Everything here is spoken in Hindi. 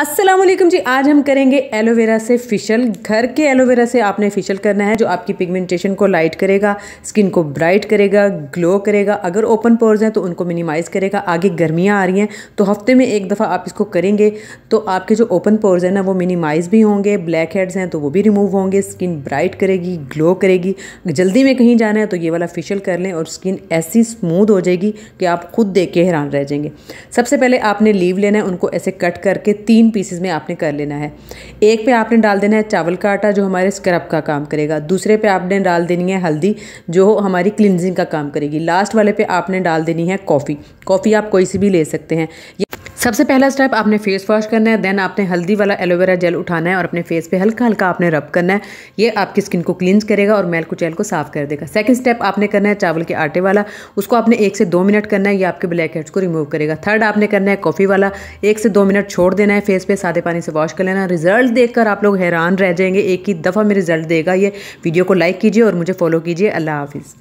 अस्सलाम वालेकुम जी आज हम करेंगे एलोवेरा से फिशल घर के एलोवेरा से आपने फिशल करना है जो आपकी पिगमेंटेशन को लाइट करेगा स्किन को ब्राइट करेगा ग्लो करेगा अगर ओपन पोर्स हैं तो उनको मिनिमाइज़ करेगा आगे गर्मियाँ आ रही हैं तो हफ्ते में एक दफ़ा आप इसको करेंगे तो आपके जो ओपन पोर्स हैं ना वो मिनिमाइज़ भी होंगे ब्लैक हेड्स हैं तो वो भी रिमूव होंगे स्किन ब्राइट करेगी ग्लो करेगी जल्दी में कहीं जाना है तो ये वाला फेशियल कर लें और स्किन ऐसी स्मूद हो जाएगी कि आप खुद देख के हैरान रह जाएंगे सबसे पहले आपने लीव लेना है उनको ऐसे कट करके तीन पीसेज में आपने कर लेना है एक पे आपने डाल देना है चावल का आटा जो हमारे स्क्रब का काम करेगा दूसरे पे आपने डाल देनी है हल्दी जो हमारी क्लिनजिंग का काम करेगी लास्ट वाले पे आपने डाल देनी है कॉफ़ी कॉफ़ी आप कोई सी भी ले सकते हैं सबसे पहला स्टेप आपने फेस वॉश करना है देन आपने हल्दी वाला एलोवेरा जेल उठाना है और अपने फेस पे हल्का हल्का आपने रब करना है ये आपकी स्किन को क्लींज करेगा और मैल कुचैल को साफ कर देगा सेकंड स्टेप आपने करना है चावल के आटे वाला उसको आपने एक से दो मिनट करना है ये आपके ब्लैक हेड्स को रिमूव करेगा थर्ड आपने करना है कॉफ़ी वाला एक से दो मिनट छोड़ देना है फेस पे सादे पानी से वॉश कर लेना रिजल्ट देख आप लोग हैरान रह जाएंगे एक ही दफ़ा में रिजल्ट देगा ये वीडियो को लाइक कीजिए और मुझे फॉलो कीजिए अल्लाह हाफिज़